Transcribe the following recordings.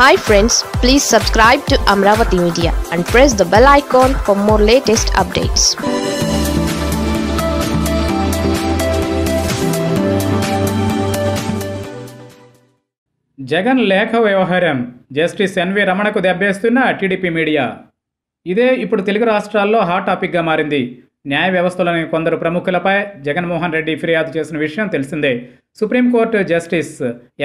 hi friends please subscribe to Amaravati media and press the bell icon for more latest updates Jagan లేఖ వ్యవహారం justice NV రమణకు దెబ్బేస్తున్న TDP media ఇదే ఇప్పుడు తెలుగు రాష్ట్రాల్లో హాట్ టాపిక్గా మారింది న్యాయ వ్యవస్థలోని కొందరు ప్రముఖులపై జగన్మోహన్ రెడ్డి ఫిర్యాదు చేసిన విషయం తెలిసిందే supreme court justice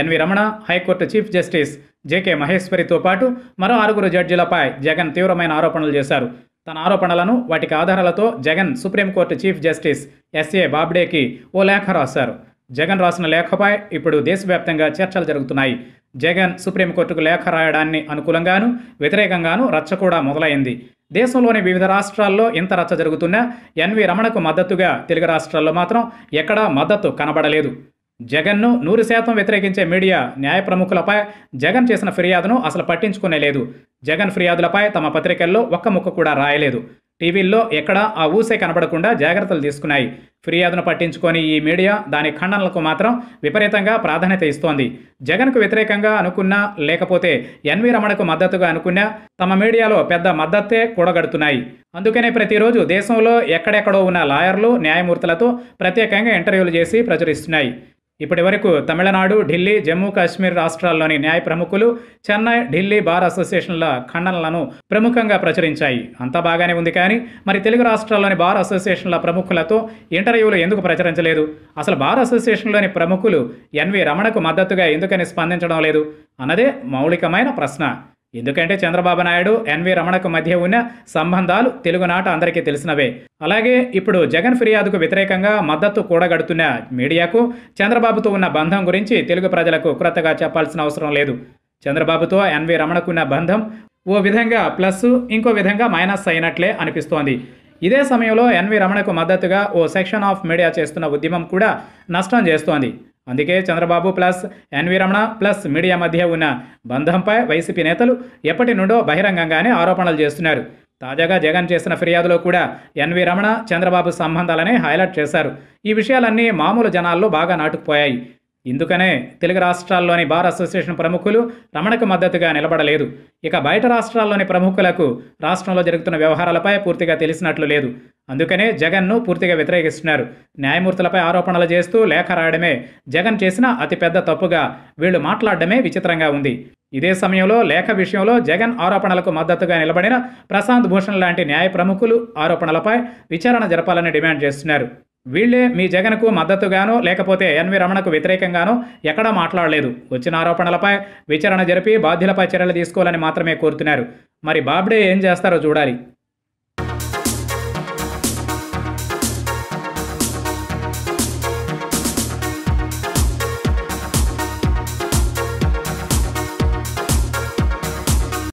NV Ramana high court chief justice JK మహేశ్వరితో పాటు మరో ఆరుగురు జడ్జిలపై జగన్ తీవ్రమైన ఆరోపణలు చేశారు తన ఆరోపణలను వాటికి ఆధారాలతో Jagan supreme court chief justice SA బాబ్డేకి ఓ లేఖ రాశారు జగన్ రాసిన లేఖపై ఇప్పుడు దేశవ్యాప్తంగా చర్చలు జరుగుతున్నాయి జగన్ సుప్రీంకోర్టుకు లేఖ రాయడాన్ని అనుకూలంగాను వ్యతిరేకంగాను రచ్చ కూడా మొదలైంది దేశంలోని వివిధ రాష్ట్రాల్లో ఇంత రచ్చ జరుగుతున్నా ఎన్వి రమణకు మద్దతుగా తెలుగు రాష్ట్రాల్లో మాత్రం ఎక్కడా మద్దతు కనబడలేదు జగన్ను నూరు శాతం వ్యతిరేకించే మీడియా న్యాయ ప్రముఖులపై జగన్ చేసిన ఫిర్యాదును అసలు పట్టించుకునే లేదు జగన్ ఫిర్యాదులపై తమ పత్రికల్లో ఒక్క ముక్క కూడా రాయలేదు టీవీల్లో ఎక్కడా ఆ ఊసే కనబడకుండా జాగ్రత్తలు తీసుకున్నాయి ఫిర్యాదును పట్టించుకొని ఈ మీడియా దాని ఖండనలకు మాత్రం విపరీతంగా ప్రాధాన్యత ఇస్తోంది జగన్కు వ్యతిరేకంగా అనుకున్నా లేకపోతే ఎన్వి రమణకు మద్దతుగా అనుకున్నా తమ మీడియాలో పెద్ద మద్దతే కూడగడుతున్నాయి అందుకనే ప్రతిరోజు దేశంలో ఎక్కడెక్కడో ఉన్న లాయర్లు న్యాయమూర్తులతో ప్రత్యేకంగా ఇంటర్వ్యూలు చేసి ప్రచురిస్తున్నాయి ఇప్పటి వరకు తమిళనాడు ఢిల్లీ జమ్మూ కాశ్మీర్ రాష్ట్రాల్లోని న్యాయ ప్రముఖులు చెన్నై ఢిల్లీ బార్ అసోసియేషన్ల ఖండనలను ప్రముఖంగా ప్రచురించాయి అంతా బాగానే ఉంది కానీ మరి తెలుగు రాష్ట్రాల్లోని బార్ అసోసియేషన్ల ప్రముఖులతో ఇంటర్వ్యూలు ఎందుకు ప్రచురించలేదు అసలు బార్ అసోసియేషన్లోని ప్రముఖులు ఎన్వి రమణకు మద్దతుగా ఎందుకని స్పందించడం లేదు అన్నదే మౌలికమైన ప్రశ్న ఎందుకంటే చంద్రబాబు నాయుడు ఎన్వి రమణకు మధ్య ఉన్న సంబంధాలు తెలుగునాట అందరికీ తెలిసినవే అలాగే ఇప్పుడు జగన్ ఫిర్యాదుకు వ్యతిరేకంగా మద్దతు కూడగడుతున్న మీడియాకు చంద్రబాబుతో ఉన్న బంధం గురించి తెలుగు ప్రజలకు క్రొత్తగా చెప్పాల్సిన అవసరం లేదు చంద్రబాబుతో ఎన్వి రమణకున్న బంధం ఓ విధంగా ప్లస్ ఇంకో విధంగా మైనస్ అయినట్లే అనిపిస్తోంది ఇదే సమయంలో ఎన్వి రమణకు మద్దతుగా ఓ సెక్షన్ ఆఫ్ మీడియా చేస్తున్న ఉద్యమం కూడా నష్టం చేస్తోంది అందుకే Chandrababu plus NV Ramana plus media మధ్య ఉన్న బంధంపై వైసీపీ నేతలు ఎప్పటి నుండో బహిరంగంగానే ఆరోపణలు చేస్తున్నారు తాజాగా జగన్ చేసిన ఫిర్యాదులో కూడా ఎన్వి రమణ చంద్రబాబు సంబంధాలనే హైలైట్ చేశారు ఈ విషయాలన్నీ మామూలు జనాల్లో బాగా నాటుకుపోయాయి ఇందుకనే తెలుగు రాష్ట్రాల్లోని బార్ అసోసియేషన్ ప్రముఖులు రమణకు మద్దతుగా నిలబడలేదు ఇక బయట రాష్ట్రాల్లోని ప్రముఖులకు రాష్ట్రంలో జరుగుతున్న వ్యవహారాలపై పూర్తిగా తెలిసినట్లు లేదు అందుకనే జగన్ను పూర్తిగా వ్యతిరేకిస్తున్నారు న్యాయమూర్తులపై ఆరోపణలు చేస్తూ లేఖ రాయడమే జగన్ చేసిన అతిపెద్ద తప్పుగా వీళ్లు మాట్లాడడమే విచిత్రంగా ఉంది ఇదే సమయంలో లేఖ విషయంలో జగన్ ఆరోపణలకు మద్దతుగా నిలబడిన ప్రశాంత్ భూషణ్ లాంటి న్యాయ ప్రముఖులు ఆరోపణలపై విచారణ జరపాలని డిమాండ్ చేస్తున్నారు వీళ్లే మీ జగన్కు మద్దతుగానో లేకపోతే ఎన్వి రమణకు వ్యతిరేకంగానో ఎక్కడా మాట్లాడలేదు వచ్చిన ఆరోపణలపై విచారణ జరిపి బాధ్యులపై చర్యలు తీసుకోవాలని మాత్రమే కోరుతున్నారు మరి బాబ్డే ఏం చేస్తారో చూడాలి